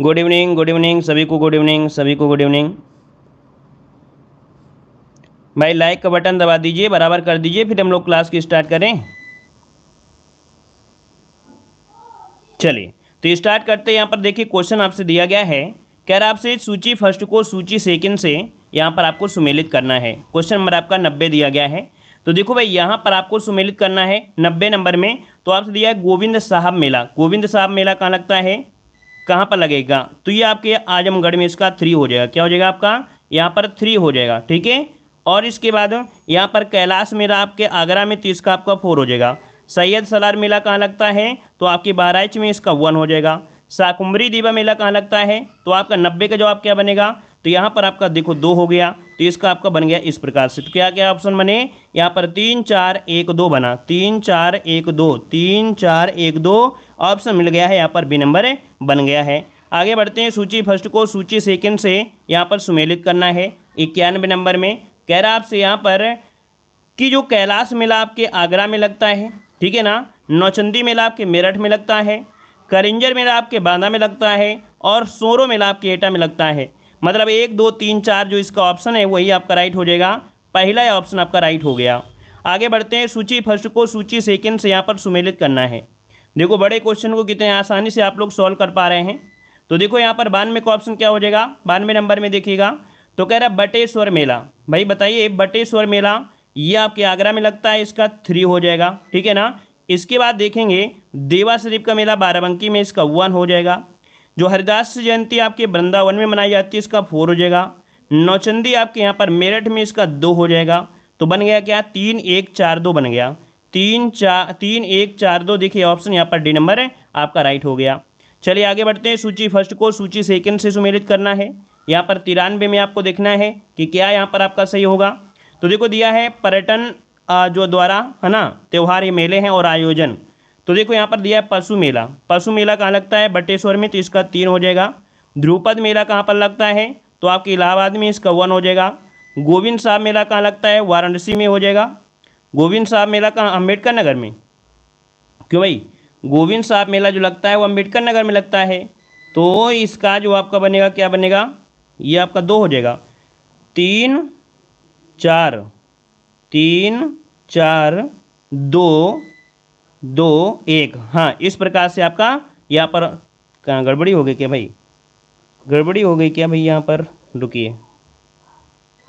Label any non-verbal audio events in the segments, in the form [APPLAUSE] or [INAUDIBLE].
good evening good evening सभी को good evening सभी को गुड इवनिंग भाई लाइक का बटन दबा दीजिए बराबर कर दीजिए फिर हम लोग क्लास की स्टार्ट करें चलिए तो स्टार्ट करते हैं यहाँ पर देखिए क्वेश्चन आपसे दिया गया है कह रहा आपसे सूची फर्स्ट को सूची सेकंड से यहाँ पर आपको सुमेलित करना है क्वेश्चन नंबर आपका नब्बे दिया गया है तो देखो भाई यहाँ पर आपको सुमेलित करना है नब्बे नंबर में तो आपसे दिया है गोविंद साहब मेला गोविंद साहब मेला कहाँ लगता है कहाँ पर लगेगा तो ये आपके आजमगढ़ में इसका थ्री हो जाएगा क्या हो जाएगा आपका यहाँ पर थ्री हो जाएगा ठीक है और इसके बाद यहाँ पर कैलाश मेला आपके आगरा में तो इसका आपका फोर हो जाएगा सैयद सलार मेला कहाँ लगता है तो आपके बहराइच में इसका वन हो जाएगा साकुमरी दीवा मेला कहाँ लगता है तो आपका नब्बे का जवाब क्या बनेगा तो यहाँ पर आपका देखो दो हो गया तो इसका आपका बन गया इस प्रकार से तो क्या क्या ऑप्शन बने यहाँ पर तीन चार एक दो बना तीन चार एक दो तीन चार एक दो ऑप्शन मिल गया है यहाँ पर बी नंबर बन गया है आगे बढ़ते हैं सूची फर्स्ट को सूची सेकंड से यहाँ पर सुमेलित करना है इक्यानवे नंबर में कह रहा आपसे यहाँ पर कि जो कैलाश मेला आपके आगरा में लगता है ठीक है ना नौचंदी मेला आपके मेरठ में लगता है करिंजर मेला आपके बांदा में लगता है और सोरो मेला आपके एटा में लगता है मतलब एक दो तीन चार जो इसका ऑप्शन है वही आपका राइट हो जाएगा पहला ऑप्शन आपका राइट हो गया आगे बढ़ते हैं सूची फर्स्ट को सूची सेकेंड से यहाँ पर सुमेलित करना है देखो बड़े क्वेश्चन को कितने आसानी से आप लोग सॉल्व कर पा रहे हैं तो देखो यहाँ पर बानवे का ऑप्शन क्या हो जाएगा बानवे नंबर में देखिएगा तो कह रहा है बटेश्वर मेला भाई बताइए बटेश्वर मेला ये आपके आगरा में लगता है इसका थ्री हो जाएगा ठीक है ना इसके बाद देखेंगे देवा शरीफ का मेला बाराबंकी में इसका वन हो जाएगा जो हरिदास जयंती आपके वृंदावन में मनाई जाती है इसका फोर हो जाएगा नौचंदी आपके यहाँ पर मेरठ में इसका दो हो जाएगा तो बन गया क्या तीन एक चार दो बन गया तीन चार तीन एक चार दो देखिए ऑप्शन यहाँ पर डी नंबर है आपका राइट हो गया चलिए आगे बढ़ते हैं सूची फर्स्ट को सूची सेकंड से सुमेलित करना है यहाँ पर तिरानवे में आपको देखना है कि क्या यहाँ पर आपका सही होगा तो देखो दिया है पर्यटन जो द्वारा है ना त्यौहार ये मेले हैं और आयोजन तो देखो यहाँ पर दिया है पशु मेला पशु मेला कहाँ लगता है बटेश्वर में तो इसका तीन हो जाएगा ध्रुपद मेला कहाँ पर लगता है तो आपके इलाहाबाद में इसका वन हो जाएगा गोविंद साहब मेला कहाँ लगता है वाराणसी में हो जाएगा गोविंद साहब मेला कहाँ अम्बेडकर नगर में क्यों भाई गोविंद साहब मेला जो लगता है वो अम्बेडकर नगर में लगता है तो इसका जो आपका बनेगा क्या बनेगा ये आपका दो हो जाएगा तीन चार तीन चार दो दो एक हाँ इस प्रकार से आपका यहाँ पर गड़बड़ी हो गई क्या भाई गड़बड़ी हो गई क्या भाई यहाँ पर रुकिए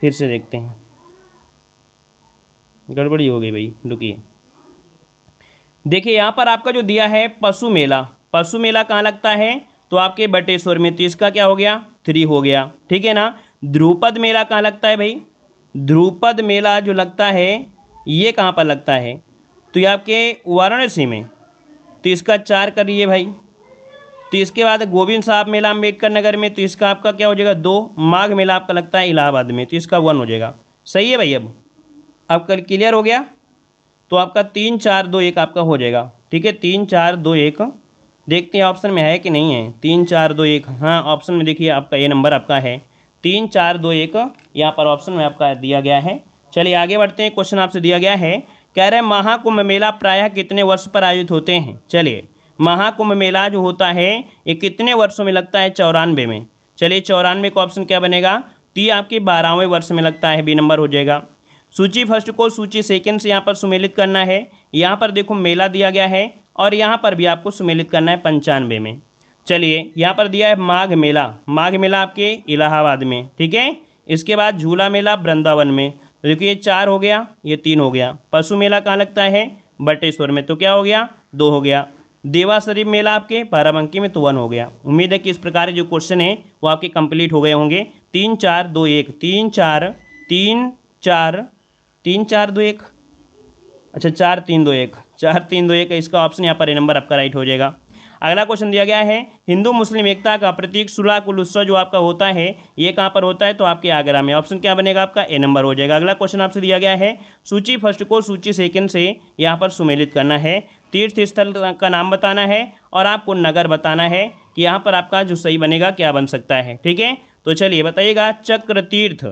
फिर से देखते हैं गड़बड़ी हो गई भाई रुकिए देखिए यहाँ पर आपका जो दिया है पशु मेला पशु मेला कहाँ लगता है तो आपके बटेश्वर में तो इसका क्या हो गया थ्री हो गया ठीक है ना ध्रुपद मेला कहाँ लगता है भाई ध्रुपद मेला जो लगता है ये कहाँ पर लगता है तो ये आपके वाराणसी में तो इसका चार करिए भाई तो इसके बाद गोविंद साहब मेला अम्बेडकर नगर में तो इसका आपका क्या हो जाएगा दो माघ मेला आपका लगता है इलाहाबाद में तो इसका वन हो जाएगा सही है भाई अब आपका क्लियर हो गया तो आपका तीन चार दो एक आपका हो जाएगा ठीक है तीन चार दो एक देखते हैं ऑप्शन में है कि नहीं है तीन चार दो एक हाँ ऑप्शन में देखिए आपका ये नंबर आपका है तीन चार दो एक यहाँ पर ऑप्शन में आपका दिया गया है चलिए आगे बढ़ते हैं क्वेश्चन आपसे दिया गया है कह रहे महाकुंभ मेला प्रायः कितने वर्ष पर आयोजित होते हैं चलिए महाकुंभ मेला जो होता है ये कितने वर्षों में लगता है चौरानवे में चलिए चौरानवे का ऑप्शन क्या बनेगा तो ये आपके बारहवें वर्ष में लगता है बी नंबर हो जाएगा सूची फर्स्ट को सूची सेकेंड से यहाँ पर सुमेलित करना है यहाँ पर देखो मेला दिया गया है और यहाँ पर भी आपको सुमेलित करना है पंचानवे में चलिए यहाँ पर दिया है माघ मेला माघ मेला आपके इलाहाबाद में ठीक है इसके बाद झूला मेला वृंदावन में तो देखिए ये चार हो गया ये तीन हो गया पशु मेला कहाँ लगता है बटेश्वर में तो क्या हो गया दो हो गया देवा शरीफ मेला आपके बाराबंकी में तो वन हो गया उम्मीद है कि इस प्रकार के जो क्वेश्चन है वो आपके कंप्लीट हो गए होंगे तीन चार दो एक तीन चार तीन चार तीन चार दो एक अच्छा चार तीन दो एक चार तीन दो एक इसका ऑप्शन यहाँ पर नंबर आपका राइट हो जाएगा अगला क्वेश्चन दिया गया है हिंदू मुस्लिम एकता का प्रतीक सुला कुल उत्सव जो आपका होता है ये कहाँ पर होता है तो आपके आगरा में ऑप्शन क्या बनेगा आपका ए नंबर हो जाएगा अगला क्वेश्चन आपसे दिया गया है सूची फर्स्ट को सूची सेकंड से यहाँ पर सुमेलित करना है तीर्थ स्थल का नाम बताना है और आपको नगर बताना है कि यहाँ पर आपका जो सही बनेगा क्या बन सकता है ठीक है तो चलिए बताइएगा चक्र तीर्थ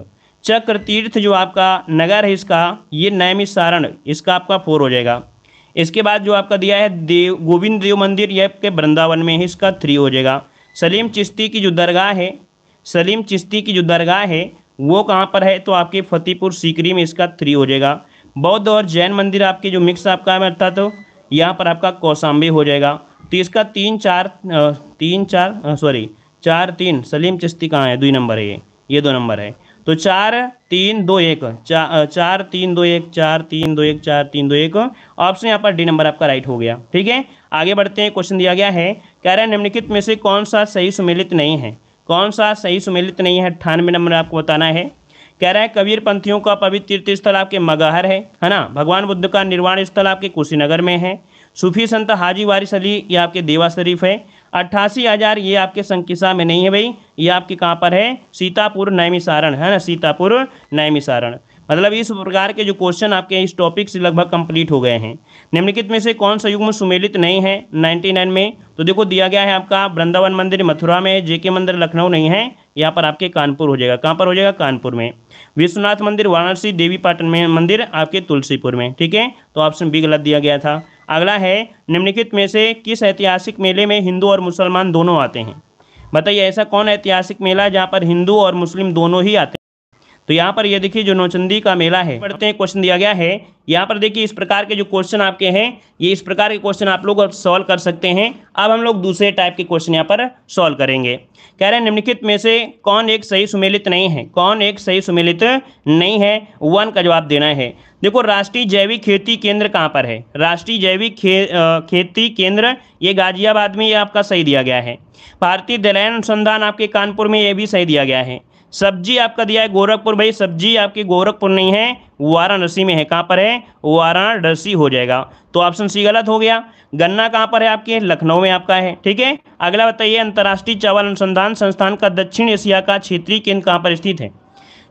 चक्र तीर्थ जो आपका नगर है इसका ये नैमिसारण इसका आपका फोर हो जाएगा इसके बाद जो आपका दिया है देव गोविंद देव मंदिर यह आपके वृंदावन में है इसका थ्री हो जाएगा सलीम चिश्ती की जो दरगाह है सलीम चिश्ती की जो दरगाह है वो कहाँ पर है तो आपके फतेहपुर सीकरी में इसका थ्री हो जाएगा बौद्ध और जैन मंदिर आपके जो मिक्स आपका है अर्थात तो यहाँ पर आपका कौसाम्बी हो जाएगा तो इसका तीन चार तीन चार सॉरी चार तीन सलीम चिश्ती कहाँ है दो नंबर है ये ये दो नंबर है तो चार तीन दो एक चा, चार तीन दो एक चार तीन दो एक चार तीन दो एक ऑप्शन यहाँ पर डी नंबर आपका राइट हो गया ठीक है आगे बढ़ते हैं क्वेश्चन दिया गया है कह रहे हैं निम्नलिखित में से कौन सा सही सुमेलित नहीं है कौन सा सही सुमेलित नहीं है अट्ठानवे नंबर आपको बताना है कह रहा है कबीर पंथियों का पवित्र तीर्थ स्थल आपके मगहर है है ना भगवान बुद्ध का निर्वाण स्थल आपके कुशीनगर में है सूफी संत हाजी वारिस अली ये आपके देवा शरीफ है अट्ठासी हज़ार ये आपके संकिसा में नहीं है भाई ये आपके कहाँ पर है सीतापुर नैमिसारण सारण है ना सीतापुर नैमिसारण सारण मतलब इस प्रकार के जो क्वेश्चन आपके इस टॉपिक से लगभग कंप्लीट हो गए हैं निम्नलिखित में से कौन सा युग्म सुमेलित नहीं है 99 में तो देखो दिया गया है आपका वृंदावन मंदिर मथुरा में जेके मंदिर लखनऊ नहीं है यहाँ पर आपके कानपुर हो जाएगा कहाँ पर हो जाएगा कानपुर में विश्वनाथ मंदिर वाराणसी देवी पाटन में मंदिर आपके तुलसीपुर में ठीक है तो ऑप्शन बी गलत दिया गया था अगला है निम्नलिखित में से किस ऐतिहासिक मेले में हिंदू और मुसलमान दोनों आते हैं बताइए ऐसा कौन ऐतिहासिक मेला जहाँ पर हिंदू और मुस्लिम दोनों ही आते हैं तो यहाँ पर ये यह देखिए जो नौचंदी का मेला है पढ़ते हैं क्वेश्चन दिया गया है यहाँ पर देखिए इस प्रकार के जो क्वेश्चन आपके हैं ये इस प्रकार के क्वेश्चन आप लोग सॉल्व कर सकते हैं अब हम लोग दूसरे टाइप के क्वेश्चन यहाँ पर सॉल्व करेंगे कह रहे हैं निम्नलिखित में से कौन एक सही सुमेलित नहीं है कौन एक सही सुमेलित नहीं है वन का जवाब देना है देखो राष्ट्रीय जैविक खेती केंद्र कहाँ पर है राष्ट्रीय जैविक खे, खेती केंद्र ये गाजियाबाद में ये आपका सही दिया गया है भारतीय दलैन अनुसंधान आपके कानपुर में ये भी सही दिया गया है सब्जी आपका दिया है गोरखपुर भाई सब्जी आपकी गोरखपुर नहीं है वाराणसी में है कहाँ पर है वाराणसी हो जाएगा तो ऑप्शन सी गलत हो गया गन्ना कहाँ पर है आपके लखनऊ में आपका है ठीक है अगला बताइए अंतर्राष्ट्रीय चावल अनुसंधान संस्थान का दक्षिण एशिया का क्षेत्रीय केंद्र कहाँ पर स्थित है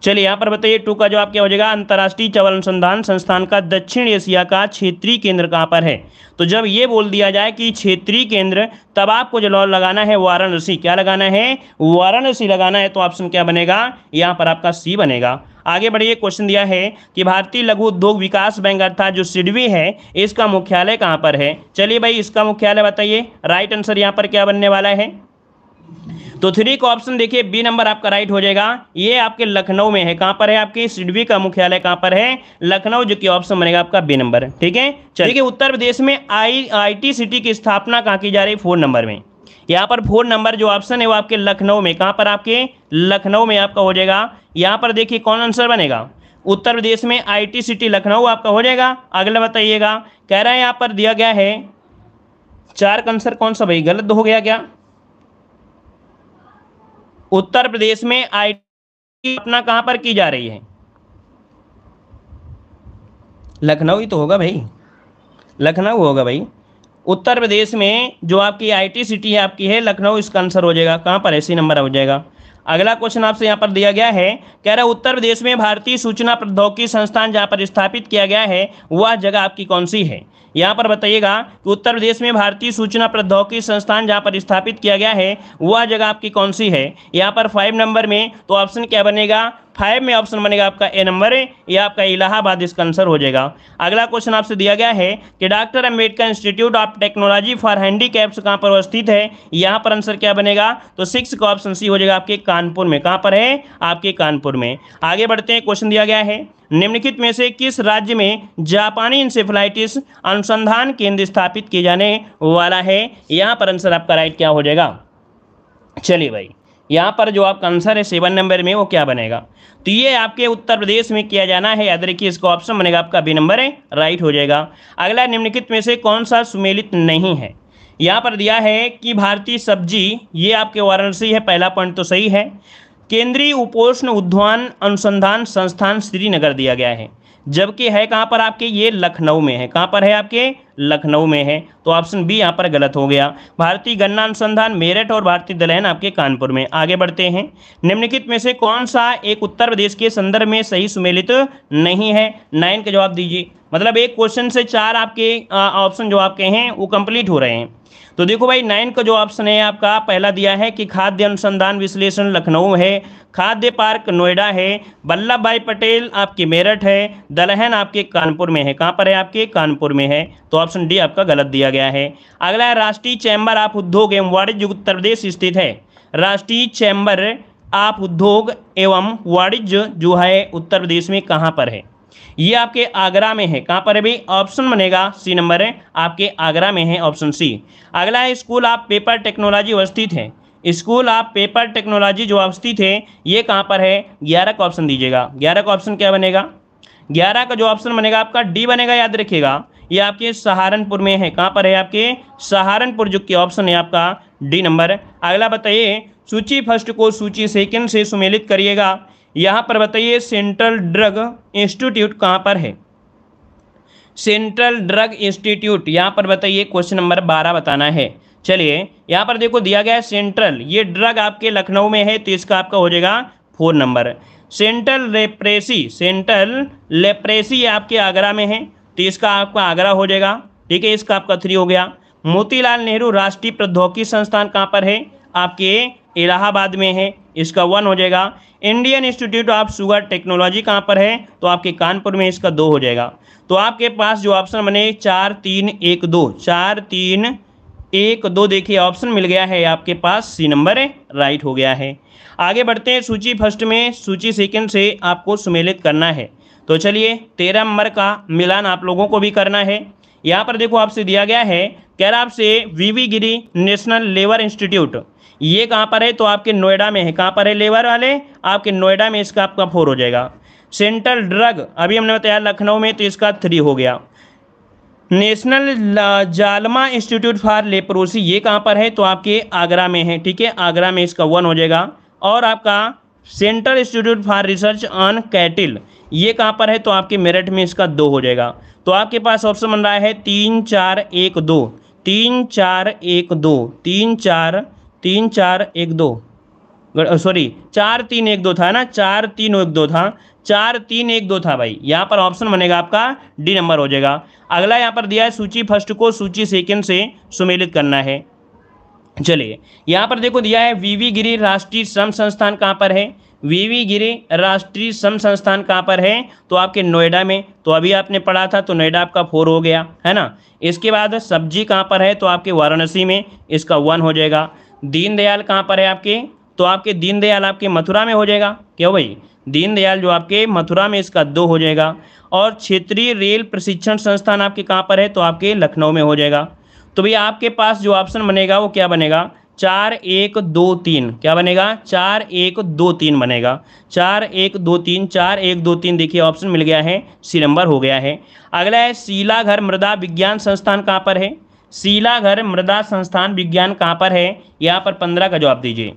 चलिए यहाँ पर बताइए टू का जो क्या हो जाएगा अंतर्राष्ट्रीय चावल अनुसंधान संस्थान का दक्षिण एशिया का क्षेत्रीय केंद्र कहाँ पर है तो जब ये बोल दिया जाए कि क्षेत्रीय केंद्र तब आपको जो लगाना है वाराणसी क्या लगाना है वाराणसी लगाना है तो ऑप्शन क्या बनेगा यहाँ पर आपका सी बनेगा आगे बढ़िए क्वेश्चन दिया है कि भारतीय लघु उद्योग विकास बैंक अर्थात जो सिडवी है इसका मुख्यालय कहाँ पर है चलिए भाई इसका मुख्यालय बताइए राइट आंसर यहाँ पर क्या बनने वाला है तो थ्री का ऑप्शन देखिए बी नंबर आपका राइट हो जाएगा ये आपके लखनऊ में है कहां पर है आपके सिडवी का मुख्यालय कहां पर है लखनऊ जो कि ऑप्शन बनेगा आपका बी नंबर ठीक है चलिए उत्तर प्रदेश में आई आईटी सिटी की स्थापना कहां की जा रही है फोर नंबर में यहां पर फोर नंबर जो ऑप्शन है वो आपके लखनऊ में कहां पर आपके लखनऊ में आपका हो जाएगा यहां पर देखिए कौन आंसर बनेगा उत्तर प्रदेश में आई सिटी लखनऊ आपका हो जाएगा अगला बताइएगा कह रहा है यहां पर दिया गया है चार का आंसर कौन सा भाई गलत हो गया क्या उत्तर प्रदेश में आई टी अपना कहां पर की जा रही है लखनऊ ही तो होगा भाई लखनऊ होगा भाई उत्तर प्रदेश में जो आपकी आईटी सिटी है आपकी है लखनऊ इसका आंसर हो जाएगा कहां पर ऐसी नंबर हो जाएगा अगला क्वेश्चन आपसे यहाँ पर दिया गया है कह रहा है उत्तर प्रदेश में भारतीय सूचना प्रौद्योगिकी संस्थान जहाँ पर स्थापित किया गया है वह जगह आपकी कौन सी है यहाँ पर बताइएगा कि उत्तर प्रदेश में भारतीय सूचना प्रौद्योगिकी संस्थान जहाँ पर स्थापित किया गया है वह जगह आपकी कौन सी है यहाँ पर फाइव नंबर में तो ऑप्शन क्या बनेगा फाइव में ऑप्शन बनेगा आपका ए नंबर है या आपका इलाहाबाद इसका आंसर हो जाएगा अगला क्वेश्चन आपसे दिया गया है कि doctor Ambedkar institute of technology for handicaps कहाँ पर स्थित है यहाँ पर आंसर क्या बनेगा तो सिक्स का ऑप्शन सी हो जाएगा आपके कानपुर में कहाँ पर है आपके कानपुर में आगे बढ़ते हैं क्वेश्चन दिया गया है निम्नलिखित में से किस राज्य में जापानी इंसेफ्लाइटिस अनुसंधान केंद्र स्थापित किए जाने वाला है यहाँ पर आंसर आपका राइट क्या हो जाएगा चलिए भाई यहाँ पर जो आपका आंसर है सेवन नंबर में वो क्या बनेगा तो ये आपके उत्तर प्रदेश में किया जाना है याद रखिए इसका ऑप्शन बनेगा आपका बी नंबर है राइट हो जाएगा अगला निम्नलिखित में से कौन सा सुमेलित नहीं है यहाँ पर दिया है कि भारतीय सब्जी ये आपके वाराणसी है पहला पॉइंट तो सही है केंद्रीय उपोष्ण उद्वान अनुसंधान संस्थान श्रीनगर दिया गया है जबकि है कहाँ पर आपके ये लखनऊ में है कहां पर है आपके लखनऊ में है तो ऑप्शन बी यहाँ पर गलत हो गया भारतीय गन्ना अनुसंधान मेरठ और भारतीय दलहन आपके कानपुर में आगे बढ़ते हैं निम्नलिखित में से कौन सा एक उत्तर प्रदेश के संदर्भ में सही सुमेलित नहीं है नाइन का जवाब दीजिए मतलब एक क्वेश्चन से चार आपके ऑप्शन जो आपके हैं वो कंप्लीट हो रहे हैं तो देखो भाई नाइन का जो ऑप्शन है आपका पहला दिया है कि खाद्य अनुसंधान विश्लेषण लखनऊ है खाद्य पार्क नोएडा है वल्लभ भाई पटेल आपके मेरठ है दलहन आपके कानपुर में है कहाँ पर है आपके कानपुर में है तो ऑप्शन डी आपका गलत दिया गया है अगला है राष्ट्रीय चैम्बर ऑफ उद्योग एवं वाणिज्य उत्तर प्रदेश स्थित है राष्ट्रीय चैम्बर आप उद्योग एवं वाणिज्य जो है उत्तर प्रदेश में कहाँ पर है ये आपके आगरा में है कहाँ पर है भाई ऑप्शन बनेगा सी नंबर है आपके आगरा में है ऑप्शन सी अगला है स्कूल आप पेपर टेक्नोलॉजी अवस्थित है स्कूल आप पेपर टेक्नोलॉजी जो अवस्थित है ये कहाँ पर है ग्यारह का ऑप्शन दीजिएगा ग्यारह का ऑप्शन क्या बनेगा ग्यारह का जो ऑप्शन बनेगा आपका डी बनेगा याद रखिएगा ये आपके सहारनपुर में है कहाँ पर है आपके सहारनपुर जो कि ऑप्शन है आपका डी नंबर अगला बताइए सूची फर्स्ट को सूची सेकंड से सुमेलित करिएगा यहाँ पर बताइए सेंट्रल ड्रग इंस्टीट्यूट कहाँ पर है सेंट्रल ड्रग इंस्टीट्यूट यहाँ पर बताइए क्वेश्चन नंबर बारह बताना है चलिए यहाँ पर देखो दिया गया है सेंट्रल ये ड्रग आपके लखनऊ में है तो इसका आपका हो जाएगा four number central leprosy central leprosy आपके आगरा में है तो इसका आपका आगरा हो जाएगा ठीक है इसका आपका थ्री हो गया मोतीलाल नेहरू राष्ट्रीय प्रौद्योगिकी संस्थान कहाँ पर है आपके इलाहाबाद में है इसका वन हो जाएगा Indian institute of sugar technology कहाँ पर है तो आपके कानपुर में इसका दो हो जाएगा तो आपके पास जो ऑप्शन बने चार तीन एक दो चार तीन एक दो देखिए ऑप्शन मिल गया है आपके पास सी नंबर राइट हो गया है आगे बढ़ते हैं सूची फर्स्ट में सूची सेकंड से आपको सुमेलित करना है तो चलिए तेरह नंबर का मिलान आप लोगों को भी करना है यहाँ पर देखो आपसे दिया गया है कह रहा आपसे V Giri national labour institute ये कहाँ पर है तो आपके नोएडा में है कहाँ पर है लेबर वाले आपके नोएडा में इसका आपका फोर हो जाएगा सेंट्रल ड्रग अभी हमने बताया लखनऊ में तो इसका थ्री हो गया नेशनल जालमा इंस्टीट्यूट फॉर लेप्रोसी ये कहाँ पर है तो आपके आगरा में है ठीक है आगरा में इसका वन हो जाएगा और आपका central institute for research on cattle ये कहाँ पर है तो आपके मेरठ में इसका दो हो जाएगा तो आपके पास ऑप्शन बन रहा है तीन चार एक दो तीन चार एक दो तीन चार तीन चार एक दो सॉरी चार तीन एक दो था ना चार तीन एक दो था चार तीन एक दो था भाई यहाँ पर ऑप्शन बनेगा आपका डी नंबर हो जाएगा अगला यहाँ पर दिया है सूची फर्स्ट को सूची सेकंड से सुमेलित करना है चलिए यहाँ पर देखो दिया है वीवी गिरी राष्ट्रीय श्रम संस्थान कहाँ पर है वीवी गिरी राष्ट्रीय श्रम संस्थान कहाँ पर है तो आपके नोएडा में तो अभी आपने पढ़ा था तो नोएडा आपका फोर हो गया है ना इसके बाद सब्जी कहाँ पर है तो आपके वाराणसी में इसका वन हो जाएगा दीनदयाल कहाँ पर है आपके तो आपके दीनदयाल आपके मथुरा में हो जाएगा क्यों भाई दीनदयाल जो आपके मथुरा में इसका दो हो जाएगा और क्षेत्रीय रेल प्रशिक्षण संस्थान आपके कहाँ पर है तो आपके लखनऊ में हो जाएगा तो भैया आपके पास जो ऑप्शन बनेगा वो क्या बनेगा चार एक दो तीन क्या बनेगा चार एक दो तीन बनेगा चार एक दो तीन चार एक दो तीन देखिए ऑप्शन मिल गया है सी नंबर हो गया है अगला है शीलाघर मृदा विज्ञान संस्थान कहाँ पर है शीलाघर मृदा संस्थान विज्ञान कहाँ पर है यहाँ पर पंद्रह का जवाब दीजिए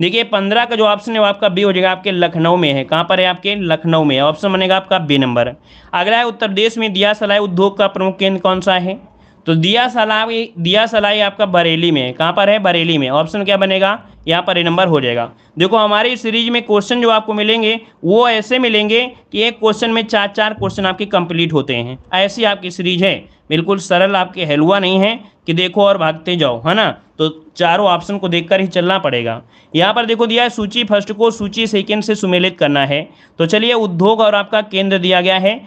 देखिए पंद्रह का जो ऑप्शन है आपका बी हो जाएगा आपके लखनऊ में है कहाँ पर है आपके लखनऊ में ऑप्शन बनेगा आपका बी नंबर अगला है उत्तर प्रदेश में दिया सलाई उद्योग का प्रमुख केंद्र कौन सा है तो दिया सलाई दिया सलाई आपका बरेली में कहाँ पर है बरेली में ऑप्शन क्या बनेगा यहाँ पर ए नंबर हो जाएगा देखो हमारे सीरीज में क्वेश्चन जो आपको मिलेंगे वो ऐसे मिलेंगे कि एक क्वेश्चन में चार चार क्वेश्चन आपके कंप्लीट होते हैं ऐसी आपकी सीरीज है बिल्कुल सरल आपके हलवा नहीं है कि देखो और भागते जाओ है ना तो चारों ऑप्शन को देखकर ही चलना पड़ेगा यहाँ पर देखो दिया है सूची फर्स्ट को सूची सेकेंड से सुमेलित करना है तो चलिए उद्योग और आपका केंद्र दिया गया है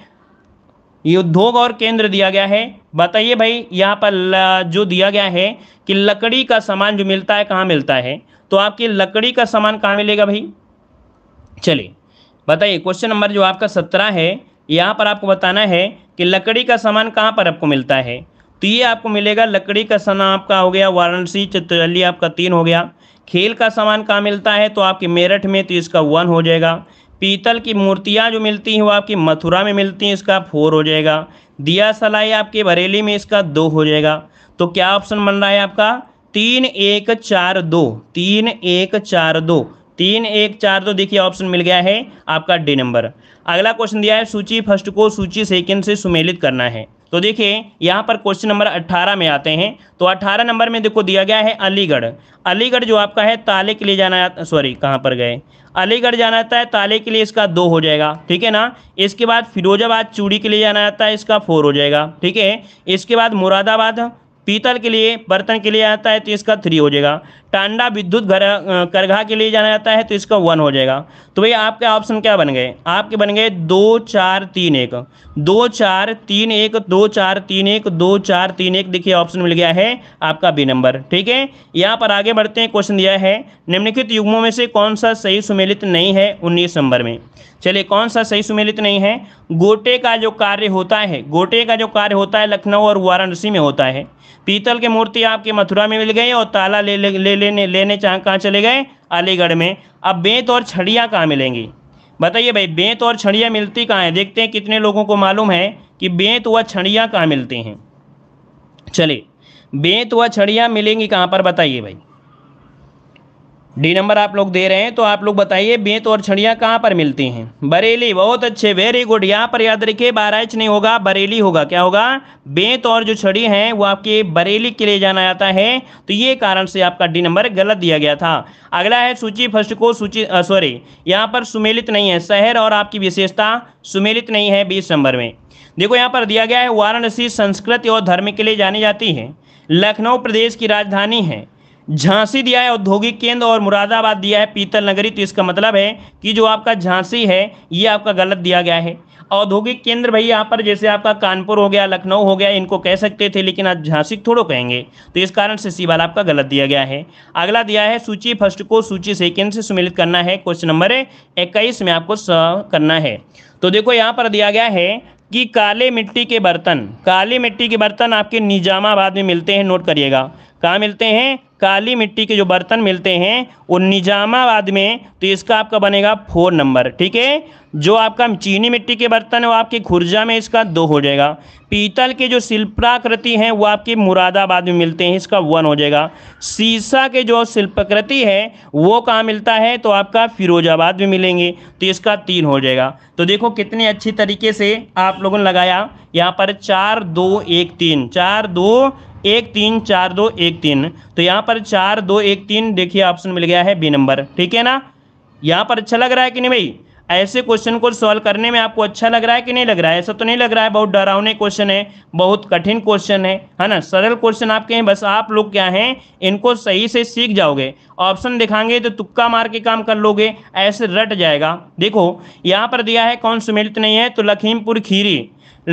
ये उद्योग और केंद्र दिया गया है बताइए भाई यहाँ पर जो दिया गया है कि लकड़ी का सामान जो मिलता है कहाँ मिलता है तो आपके लकड़ी का सामान कहाँ मिलेगा भाई चलिए बताइए क्वेश्चन नंबर जो आपका सत्रह है यहाँ पर आपको बताना है कि लकड़ी का सामान कहाँ पर आपको मिलता है तो ये आपको मिलेगा लकड़ी का सामान आपका हो गया वाराणसी चित्रली आपका तीन हो गया खेल का सामान कहाँ मिलता है तो आपके मेरठ में तो इसका वन हो जाएगा पीतल की मूर्तियाँ जो मिलती हैं वो आपकी मथुरा में मिलती हैं इसका फोर हो जाएगा दिया सलाई आपके बरेली में इसका दो हो जाएगा तो क्या ऑप्शन बन रहा है आपका तीन एक चार दो तीन एक चार दो तीन एक चार दो देखिए ऑप्शन मिल गया है आपका डी नंबर अगला क्वेश्चन दिया है सूची फर्स्ट को सूची सेकंड से सुमेलित करना है तो देखिए यहाँ पर क्वेश्चन नंबर 18 में आते हैं तो 18 नंबर में देखो दिया गया है अलीगढ़ अलीगढ़ जो आपका है ताले के लिए जाना सॉरी कहाँ पर गए अलीगढ़ जाना जाता है ताले के लिए इसका दो हो जाएगा ठीक है ना इसके बाद फिरोजाबाद चूड़ी के लिए जाना जाता है इसका फोर हो जाएगा ठीक है इसके बाद मुरादाबाद पीतल के लिए बर्तन के लिए आता है तो इसका थ्री हो जाएगा टांडा विद्युत करघा के लिए जाना जाता है तो इसका वन हो जाएगा तो भैया आपके ऑप्शन क्या बन गए आपके बन गए दो चार तीन एक दो चार तीन एक दो चार तीन एक दो चार तीन एक देखिए ऑप्शन मिल गया है आपका बी नंबर ठीक है यहाँ पर आगे बढ़ते हैं क्वेश्चन दिया है निम्नलिखित युग्मों में से कौन सा सही सुमेलित नहीं है उन्नीस नंबर में चलिए कौन सा सही सुमेलित नहीं है गोटे का जो कार्य होता है गोटे का जो कार्य होता है लखनऊ और वाराणसी में होता है पीतल के मूर्ति आपके मथुरा में मिल गए और ताला ले ले लेने लेने चाह कहाँ चले गए अलीगढ़ में अब बेंत और छड़ियाँ कहाँ मिलेंगी बताइए भाई बेंत और छड़ियाँ मिलती कहाँ हैं देखते हैं कितने लोगों को मालूम है कि बेंत व छड़ियाँ कहाँ मिलती हैं चलिए बेंत व छड़ियाँ मिलेंगी कहाँ पर बताइए भाई डी नंबर आप लोग दे रहे हैं तो आप लोग बताइए बेत और छड़िया कहाँ पर मिलती हैं बरेली बहुत अच्छे वेरी गुड यहाँ पर याद रखिए बाराइच नहीं होगा बरेली होगा क्या होगा बेंत और जो छड़ी है वो आपके बरेली के लिए जाना जाता है तो ये कारण से आपका डी नंबर गलत दिया गया था अगला है सूची फर्स्ट को सूची सॉरी यहाँ पर सुमेलित नहीं है शहर और आपकी विशेषता सुमेलित नहीं है बीस नंबर में देखो यहाँ पर दिया गया है वाराणसी संस्कृति और धर्म के लिए जानी जाती है लखनऊ प्रदेश की राजधानी है झांसी दिया है औद्योगिक केंद्र और मुरादाबाद दिया है पीतल नगरी तो इसका मतलब है कि जो आपका झांसी है ये आपका गलत दिया गया है औद्योगिक केंद्र भाई यहाँ पर जैसे आपका कानपुर हो गया लखनऊ हो गया इनको कह सकते थे लेकिन आज झांसी थोड़ो कहेंगे तो इस कारण से सी वाला आपका गलत दिया गया है अगला दिया है सूची फर्स्ट को सूची सेकेंड से सुमिलित करना है क्वेश्चन नंबर इक्कीस में आपको करना है तो देखो यहाँ पर दिया गया है कि काले मिट्टी के बर्तन काले मिट्टी के बर्तन आपके निजामाबाद में मिलते हैं नोट करिएगा कहाँ मिलते हैं काली मिट्टी के जो बर्तन मिलते हैं वो निजामाबाद में तो इसका आपका बनेगा फोर नंबर ठीक है जो आपका चीनी मिट्टी के बर्तन है वो आपके खुर्जा में इसका दो हो जाएगा पीतल के जो शिल्पाकृति हैं वो आपके मुरादाबाद में मिलते हैं इसका वन हो जाएगा सीसा के जो शिल्पकृति है वो कहाँ मिलता है तो आपका फिरोजाबाद में मिलेंगे तो इसका तीन हो जाएगा तो देखो कितने अच्छी तरीके से आप लोगों ने लगाया यहाँ पर चार दो एक तीन चार दो एक तीन चार दो एक तीन तो यहाँ पर चार दो एक तीन देखिए ऑप्शन मिल गया है बी नंबर ठीक है ना यहाँ पर अच्छा लग रहा है कि नहीं भाई ऐसे क्वेश्चन को सॉल्व करने में आपको अच्छा लग रहा है कि नहीं लग रहा है ऐसा तो नहीं लग रहा है बहुत डरावने क्वेश्चन है बहुत कठिन क्वेश्चन है है ना सरल क्वेश्चन आपके हैं बस आप लोग क्या हैं इनको सही से सीख जाओगे ऑप्शन दिखाएंगे तो तुक्का मार के काम कर लोगे ऐसे रट जाएगा देखो यहाँ पर दिया है कौन सुमिलित नहीं है तो लखीमपुर खीरी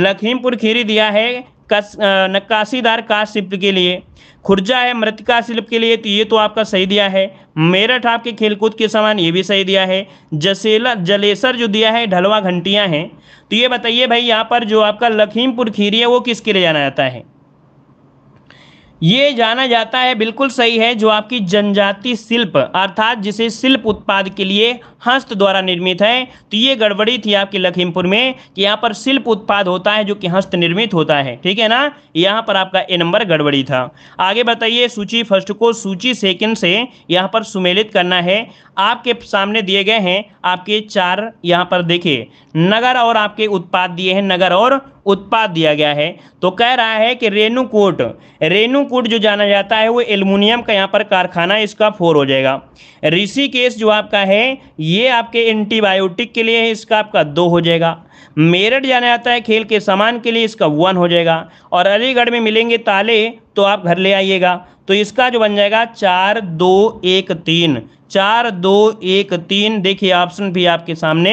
लखीमपुर खीरी दिया है नक्काशीदार काश शिल्प के लिए खुर्जा है मृतिका शिल्प के लिए तो ये तो आपका सही दिया है मेरठ आपके खेलकूद के समान ये भी सही दिया है जसेला जलेसर जो दिया है ढलवा घंटियाँ हैं तो ये बताइए भाई यहाँ पर जो आपका लखीमपुर खीरी है वो किसके लिए जाना जाता है ये जाना जाता है बिल्कुल सही है जो आपकी जनजाति शिल्प अर्थात जिसे शिल्प उत्पाद के लिए हस्त द्वारा निर्मित है तो ये गड़बड़ी थी आपकी लखीमपुर में कि यहाँ पर शिल्प उत्पाद होता है जो कि हस्त निर्मित होता है ठीक है ना यहाँ पर आपका ए नंबर गड़बड़ी था आगे बताइए सूची फर्स्ट को सूची सेकेंड से यहाँ पर सुमेलित करना है आपके सामने दिए गए हैं आपके चार यहाँ पर देखिए नगर और आपके उत्पाद दिए हैं नगर और उत्पाद दिया गया है तो कह रहा है कि रेणुकोट रेणु कोट जो जाना जाता है वो एल्युमिनियम का यहाँ पर कारखाना इसका फोर हो जाएगा ऋषिकेश जो आपका है ये आपके एंटीबायोटिक के लिए है इसका आपका दो हो जाएगा मेरठ जाना जाता है खेल के सामान के लिए इसका वन हो जाएगा और अलीगढ़ में मिलेंगे ताले तो आप घर ले आइएगा तो इसका जो बन जाएगा चार दो एक तीन चार दो एक तीन देखिए ऑप्शन भी आपके सामने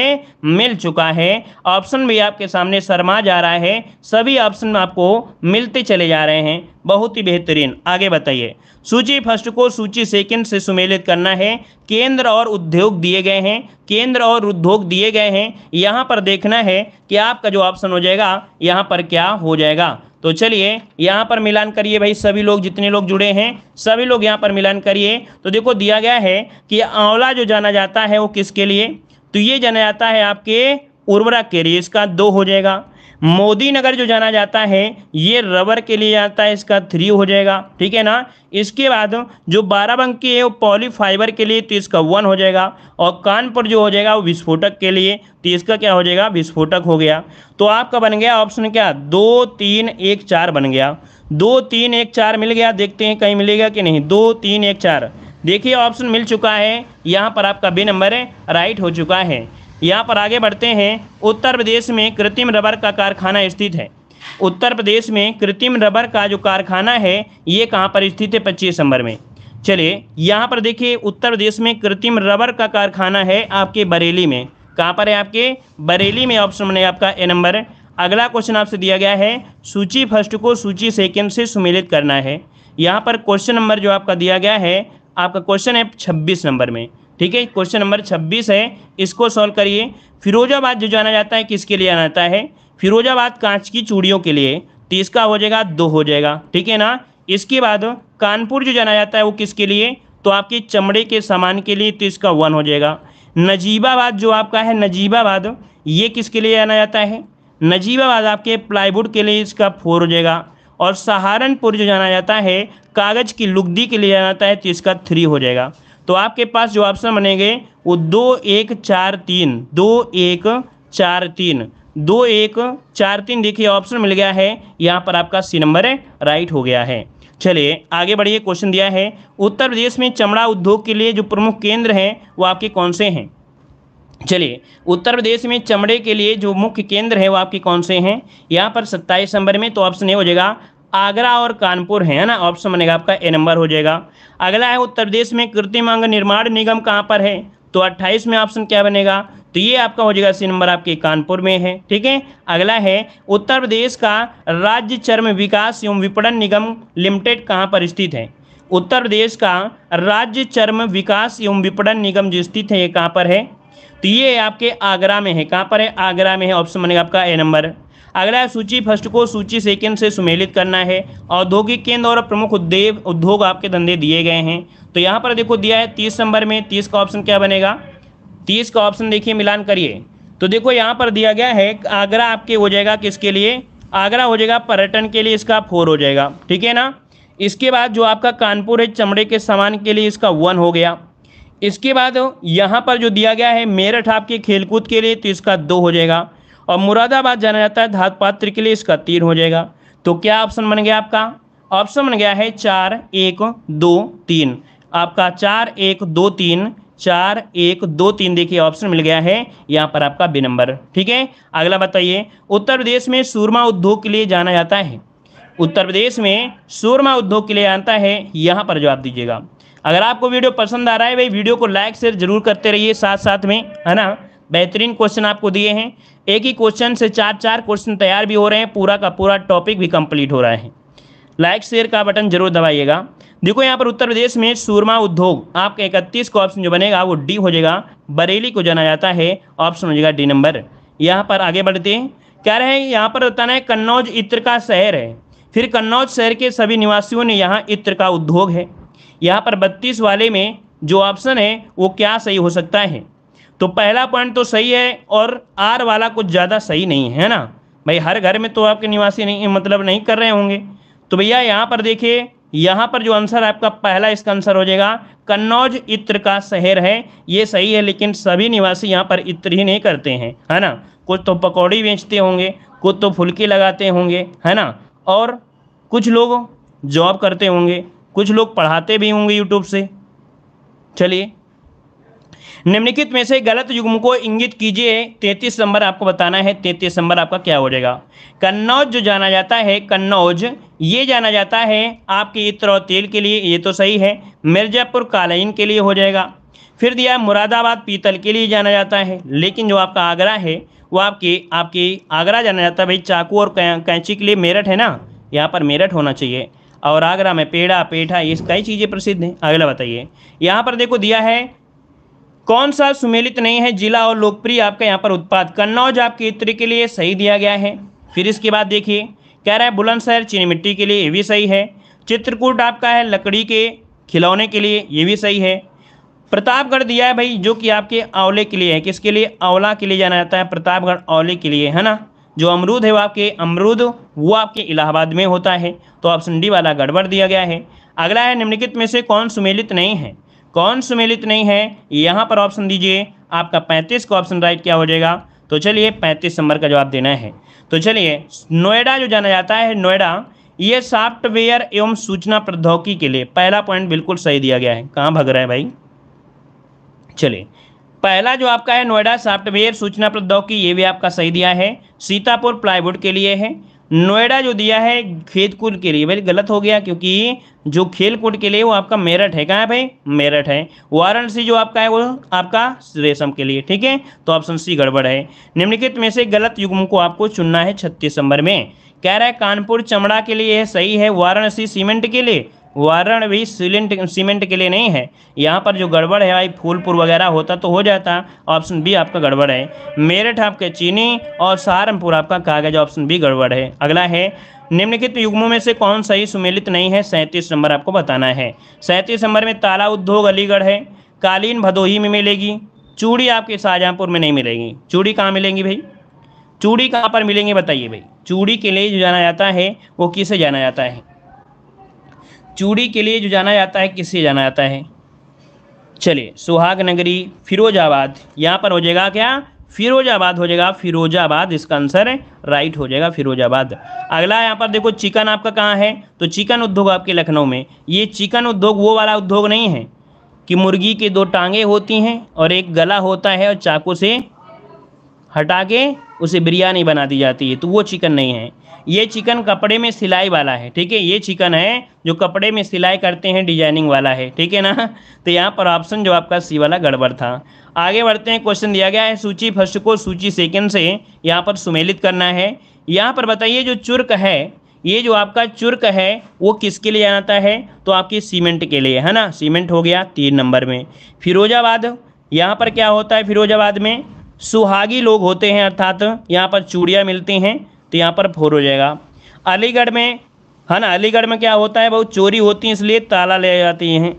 मिल चुका है ऑप्शन भी आपके सामने शर्मा जा रहा है सभी ऑप्शन आपको मिलते चले जा रहे हैं बहुत ही बेहतरीन आगे बताइए सूची फर्स्ट को सूची सेकंड से सुमेलित करना है केंद्र और उद्योग दिए गए हैं केंद्र और उद्योग दिए गए हैं यहाँ पर देखना है कि आपका जो ऑप्शन हो जाएगा यहाँ पर क्या हो जाएगा तो चलिए यहाँ पर मिलान करिए भाई सभी लोग जितने लोग जुड़े हैं सभी लोग यहाँ पर मिलान करिए तो देखो दिया गया है कि आंवला जो जाना जाता है वो किसके लिए तो ये जाना जाता है आपके उर्वरक के लिए इसका दो हो जाएगा मोदी नगर जो जाना जाता है ये रबर के लिए जाता है इसका थ्री हो जाएगा ठीक है ना इसके बाद जो बाराबंकी है वो पॉली फाइबर के लिए तो इसका वन हो जाएगा और कानपुर जो हो जाएगा वो विस्फोटक के लिए तो इसका क्या हो जाएगा विस्फोटक हो गया तो आपका बन गया ऑप्शन क्या दो तीन एक चार बन गया दो तीन एक चार मिल गया देखते हैं कहीं मिलेगा कि नहीं दो तीन एक चार देखिए ऑप्शन मिल चुका है यहाँ पर आपका बी नंबर है राइट हो चुका है यहाँ पर आगे बढ़ते हैं उत्तर प्रदेश में कृत्रिम रबर का कारखाना स्थित है उत्तर प्रदेश में कृत्रिम रबर का जो कारखाना है ये कहाँ पर स्थित है पच्चीस नंबर में चलिए यहाँ पर देखिए उत्तर प्रदेश में कृत्रिम रबर का कारखाना है आपके बरेली में कहाँ पर है आपके बरेली में ऑप्शन बने आपका ए नंबर अगला क्वेश्चन आपसे दिया गया है सूची फर्स्ट को सूची सेकेंड से सुमेलित करना है यहाँ पर क्वेश्चन नंबर जो आपका दिया गया है आपका क्वेश्चन है छब्बीस नंबर में ठीक है क्वेश्चन नंबर छब्बीस है इसको सॉल्व करिए फिरोजाबाद जो जाना जाता है किसके लिए जाना जाता है फिरोजाबाद कांच की चूड़ियों के लिए तो इसका हो जाएगा दो हो जाएगा ठीक है ना इसके बाद कानपुर जो जाना जाता है वो किसके लिए तो आपके चमड़े के सामान के लिए तो इसका वन हो जाएगा नजीबाबाद जो आपका है नजीबाबाद ये किसके लिए जाना जाता है नजीबाबाद आपके प्लाईवुड के लिए इसका फोर हो जाएगा और सहारनपुर जो जाना जाता है कागज़ की लुगदी के लिए जाना जाता है तो इसका थ्री हो जाएगा तो आपके पास जो ऑप्शन बनेंगे वो दो एक चार तीन दो एक चार तीन दो एक चार तीन देखिए ऑप्शन मिल गया है यहाँ पर आपका सी नंबर राइट हो गया है चलिए आगे बढ़िए क्वेश्चन दिया है उत्तर प्रदेश में चमड़ा उद्योग के लिए जो प्रमुख केंद्र हैं वो आपके कौन से हैं चलिए उत्तर प्रदेश में चमड़े के लिए जो मुख्य केंद्र है वो आपके कौन से हैं यहाँ पर सत्ताईस नंबर में तो ऑप्शन ए हो जाएगा आगरा और कानपुर है ना ऑप्शन बनेगा आपका ए नंबर हो जाएगा अगला है उत्तर प्रदेश में कृत्रिम अंग निर्माण निगम कहाँ पर है तो 28 में ऑप्शन क्या बनेगा तो ये आपका हो जाएगा सी नंबर आपके कानपुर में है ठीक है अगला है उत्तर प्रदेश का राज्य चर्म विकास एवं विपणन निगम लिमिटेड कहाँ पर स्थित है उत्तर प्रदेश का राज्य चर्म विकास एवं विपणन निगम जो स्थित है ये कहाँ पर है तो ये आपके आगरा में है कहाँ पर है आगरा में है ऑप्शन बनेगा आपका ए नंबर अगला सूची फर्स्ट को सूची सेकंड से सुमेलित करना है औद्योगिक केंद्र और प्रमुख उद्योग उद्योग आपके धंधे दिए गए हैं तो यहाँ पर देखो दिया है तीस नंबर में तीस का ऑप्शन क्या बनेगा तीस का ऑप्शन देखिए मिलान करिए तो देखो यहाँ पर दिया गया है आगरा आपके हो जाएगा किसके लिए आगरा हो जाएगा पर्यटन के लिए इसका फोर हो जाएगा ठीक है ना इसके बाद जो आपका कानपुर है चमड़े के सामान के लिए इसका वन हो गया इसके बाद यहाँ पर जो दिया गया है मेरठ आपके खेलकूद के लिए तो इसका दो हो जाएगा और मुरादाबाद जाना जाता है धातु पात्र के लिए इसका तीन हो जाएगा तो क्या ऑप्शन बन गया आपका ऑप्शन बन गया है चार एक दो तीन आपका चार एक दो तीन चार एक दो तीन देखिए ऑप्शन मिल गया है यहाँ पर आपका बी नंबर ठीक है अगला बताइए उत्तर प्रदेश में सूरमा उद्योग के लिए जाना जाता है उत्तर प्रदेश में सूरमा उद्योग के लिए आता है यहाँ पर जवाब दीजिएगा अगर आपको वीडियो पसंद आ रहा है भाई वीडियो को लाइक शेयर जरूर करते रहिए साथ साथ में है ना बेहतरीन क्वेश्चन आपको दिए हैं एक ही क्वेश्चन से चार चार क्वेश्चन तैयार भी हो रहे हैं पूरा का पूरा टॉपिक भी कंप्लीट हो रहा है लाइक शेयर का बटन जरूर दबाइएगा देखो यहाँ पर उत्तर प्रदेश में सूरमा उद्योग आपका इकतीस का ऑप्शन जो बनेगा वो डी हो जाएगा बरेली को जाना जाता है ऑप्शन हो जाएगा डी नंबर यहाँ पर आगे बढ़ते हैं क्या रहे यहाँ पर बताना है कन्नौज इत्र का शहर है फिर कन्नौज शहर के सभी निवासियों ने यहाँ इत्र का उद्योग है यहाँ पर बत्तीस वाले में जो ऑप्शन है वो क्या सही हो सकता है तो पहला पॉइंट तो सही है और आर वाला कुछ ज़्यादा सही नहीं है ना भाई हर घर में तो आपके निवासी नहीं मतलब नहीं कर रहे होंगे तो भैया यहाँ पर देखिए यहाँ पर जो आंसर आपका पहला इसका आंसर हो जाएगा कन्नौज इत्र का शहर है ये सही है लेकिन सभी निवासी यहाँ पर इत्र ही नहीं करते हैं है ना कुछ तो पकौड़ी बेचते होंगे कुछ तो फुलकी लगाते होंगे है ना और कुछ लोग जॉब करते होंगे कुछ लोग पढ़ाते भी होंगे यूट्यूब से चलिए निम्नलिखित में से गलत युग्म को इंगित कीजिए तैतीस नंबर आपको बताना है तैतीस नंबर आपका क्या हो जाएगा कन्नौज जो जाना जाता है कन्नौज ये जाना जाता है आपके इत्र और तेल के लिए ये तो सही है मिर्जापुर कालीन के लिए हो जाएगा फिर दिया मुरादाबाद पीतल के लिए जाना जाता है लेकिन जो आपका आगरा है वो आपके आपके आगरा जाना जाता है भाई चाकू और कैंची के लिए मेरठ है ना यहाँ पर मेरठ होना चाहिए और आगरा में पेड़ा पेठा ये कई चीज़ें प्रसिद्ध हैं अगला बताइए यहाँ पर देखो दिया है कौन सा सुमेलित नहीं है जिला और लोकप्रिय आपका यहाँ पर उत्पाद कन्नौज आपके इत्र के लिए सही दिया गया है फिर इसके बाद देखिए कह रहा है बुलंदशहर चीनी मिट्टी के लिए ये भी सही है चित्रकूट आपका है लकड़ी के खिलौने के लिए ये भी सही है प्रतापगढ़ दिया है भाई जो कि आपके आंवले के लिए है किसके लिए आंवला के लिए जाना जाता है प्रतापगढ़ आंवले के लिए है ना जो अमरूद है वो आपके अमरूद वो आपके इलाहाबाद में होता है तो ऑप्शन डी वाला गड़बड़ दिया गया है अगला है निम्नलिखित में से कौन सुमेलित नहीं है कौन सुमेलित नहीं है यहाँ पर ऑप्शन दीजिए आपका पैंतीस का ऑप्शन राइट क्या हो जाएगा तो चलिए पैंतीस नंबर का जवाब देना है तो चलिए नोएडा जो जाना जाता है नोएडा ये सॉफ्टवेयर एवं सूचना प्रौद्योगिकी के लिए पहला पॉइंट बिल्कुल सही दिया गया है कहाँ भग रहा है भाई चलिए पहला जो आपका है नोएडा सॉफ्टवेयर सूचना प्रौद्योगिकी ये भी आपका सही दिया है सीतापुर प्लाईवुड के लिए है नोएडा जो दिया है खेल कूद के लिए भाई गलत हो गया क्योंकि जो खेल कूद के लिए वो आपका मेरठ है कहाँ है भाई मेरठ है वाराणसी जो आपका है वो आपका रेशम के लिए ठीक है तो ऑप्शन सी गड़बड़ है निम्नलिखित में से गलत युग्म को आपको चुनना है छत्तीस नंबर में कह रहा है कानपुर चमड़ा के लिए सही है वाराणसी सीमेंट के लिए वारण भी सीमेंट सीमेंट के लिए नहीं है यहाँ पर जो गड़बड़ है भाई फूलपुर वगैरह होता तो हो जाता ऑप्शन बी आपका गड़बड़ है मेरठ आपके चीनी और सहारनपुर आपका कागज ऑप्शन बी गड़बड़ है अगला है निम्नलिखित युग्मों में से कौन सही सुमेलित नहीं है सैंतीस नंबर आपको बताना है सैंतीस नंबर में ताला उद्योग अलीगढ़ है कालीन भदोही में मिलेगी चूड़ी आपके शाहजहाँपुर में नहीं मिलेगी चूड़ी कहाँ मिलेंगी भाई चूड़ी कहाँ पर मिलेंगे बताइए भाई चूड़ी के लिए जो जाना जाता है वो किसे जाना जाता है चूड़ी के लिए जो जाना जाता है किससे जाना जाता है चलिए सुहाग नगरी फिरोजाबाद यहाँ पर हो जाएगा क्या फिरोजाबाद हो जाएगा फिरोजाबाद इसका आंसर राइट हो जाएगा फिरोजाबाद अगला यहाँ पर देखो चिकन आपका कहाँ है तो चिकन उद्योग आपके लखनऊ में ये चिकन उद्योग वो वाला उद्योग नहीं है कि मुर्गी के दो टांगे होती हैं और एक गला होता है और चाकू से हटा के उसे बिरयानी बना दी जाती है तो वो चिकन नहीं है ये चिकन कपड़े में सिलाई वाला है ठीक है ये चिकन है जो कपड़े में सिलाई करते हैं डिजाइनिंग वाला है ठीक है ना [LAUGHS] तो यहाँ पर ऑप्शन जो आपका सी वाला गड़बड़ था आगे बढ़ते हैं क्वेश्चन दिया गया है सूची फर्स्ट को सूची सेकंड से यहाँ पर सुमेलित करना है यहाँ पर बताइए जो चुर्क है ये जो आपका चुर्क है वो किसके लिए जाना है तो आपकी सीमेंट के लिए है ना सीमेंट हो गया तीन नंबर में फिरोजाबाद यहाँ पर क्या होता है फिरोजाबाद में सुहागी लोग होते हैं अर्थात यहाँ पर चूड़ियाँ मिलती हैं तो यहाँ पर फोर हो जाएगा अलीगढ़ में है हाँ ना अलीगढ़ में क्या होता है बहुत चोरी होती है इसलिए ताला ले जाती हैं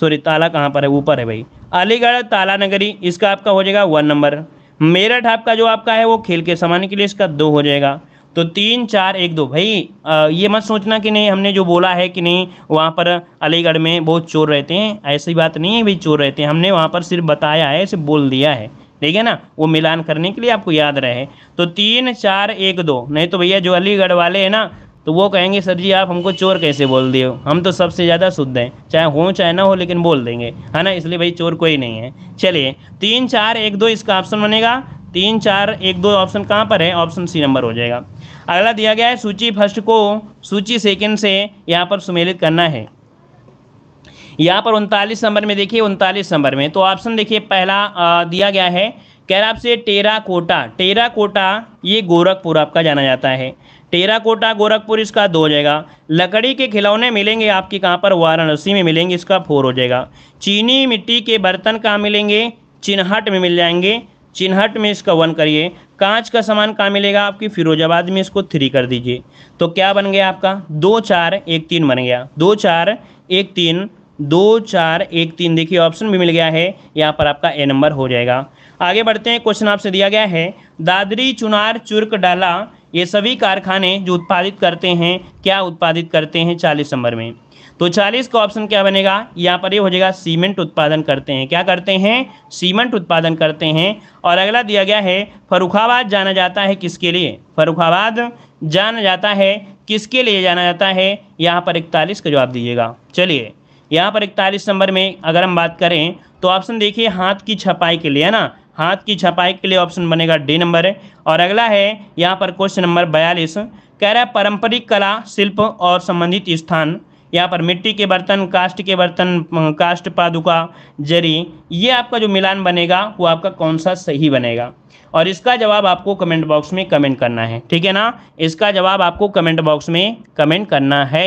सॉरी ताला कहाँ पर है ऊपर है भाई अलीगढ़ ताला नगरी इसका आपका हो जाएगा वन नंबर मेरठ आपका जो आपका है वो खेल के सामान के लिए इसका दो हो जाएगा तो तीन चार एक दो भाई आ, ये मत सोचना कि नहीं हमने जो बोला है कि नहीं वहाँ पर अलीगढ़ में बहुत चोर रहते हैं ऐसी बात नहीं है भाई चोर रहते हैं हमने वहाँ पर सिर्फ बताया है सिर्फ बोल दिया है ठीक है ना वो मिलान करने के लिए आपको याद रहे तो तीन चार एक दो नहीं तो भैया जो अलीगढ़ वाले हैं ना तो वो कहेंगे सर जी आप हमको चोर कैसे बोल दिए हम तो सबसे ज़्यादा शुद्ध हैं चाहे हो चाहे ना हो लेकिन बोल देंगे है ना इसलिए भाई चोर कोई नहीं है चलिए तीन चार एक दो इसका ऑप्शन बनेगा तीन चार एक दो ऑप्शन कहाँ पर है ऑप्शन सी नंबर हो जाएगा अगला दिया गया है सूची फर्स्ट को सूची सेकंड से यहाँ पर सुमेलित करना है यहाँ पर उनतालीस नंबर में देखिए उनतालीस नंबर में तो ऑप्शन देखिए पहला आ, दिया गया है कह रहा आपसे टेरा कोटा टेरा कोटा ये गोरखपुर आपका जाना जाता है टेरा कोटा गोरखपुर इसका दो हो जाएगा लकड़ी के खिलौने मिलेंगे आपके कहाँ पर वाराणसी में मिलेंगे इसका फोर हो जाएगा चीनी मिट्टी के बर्तन कहाँ मिलेंगे चिन्हट में मिल जाएंगे चिन्हट में इसका वन करिए कांच का सामान कहाँ मिलेगा आपकी फिरोजाबाद में इसको थ्री कर दीजिए तो क्या बन गया आपका दो चार एक तीन बन गया दो चार एक तीन दो चार एक तीन देखिए ऑप्शन भी मिल गया है यहाँ पर आपका ए नंबर हो जाएगा आगे बढ़ते हैं क्वेश्चन आपसे दिया गया है दादरी चुनार चुर्क डाला ये सभी कारखाने जो उत्पादित करते हैं क्या उत्पादित करते हैं चालीस नंबर में तो 40 का ऑप्शन क्या बनेगा यहाँ पर ये हो जाएगा सीमेंट उत्पादन करते हैं क्या करते हैं सीमेंट उत्पादन करते हैं और अगला दिया गया है फरुखाबाद जाना जाता है किसके लिए फरुखाबाद जाना जाता है किसके लिए जाना जाता है यहाँ पर इकतालीस का जवाब दीजिएगा चलिए यहाँ पर इकतालीस नंबर में अगर हम बात करें तो ऑप्शन देखिए हाथ की छपाई के लिए है ना हाथ की छपाई के लिए ऑप्शन बनेगा डी नंबर है और अगला है यहाँ पर क्वेश्चन नंबर बयालीस कह रहा है पारंपरिक कला शिल्प और संबंधित स्थान यहाँ पर मिट्टी के बर्तन कास्ट के बर्तन कास्ट पादुका जरी ये आपका जो मिलान बनेगा वो आपका कौन सा सही बनेगा और इसका जवाब आपको कमेंट बॉक्स में कमेंट करना है ठीक है ना इसका जवाब आपको कमेंट बॉक्स में कमेंट करना है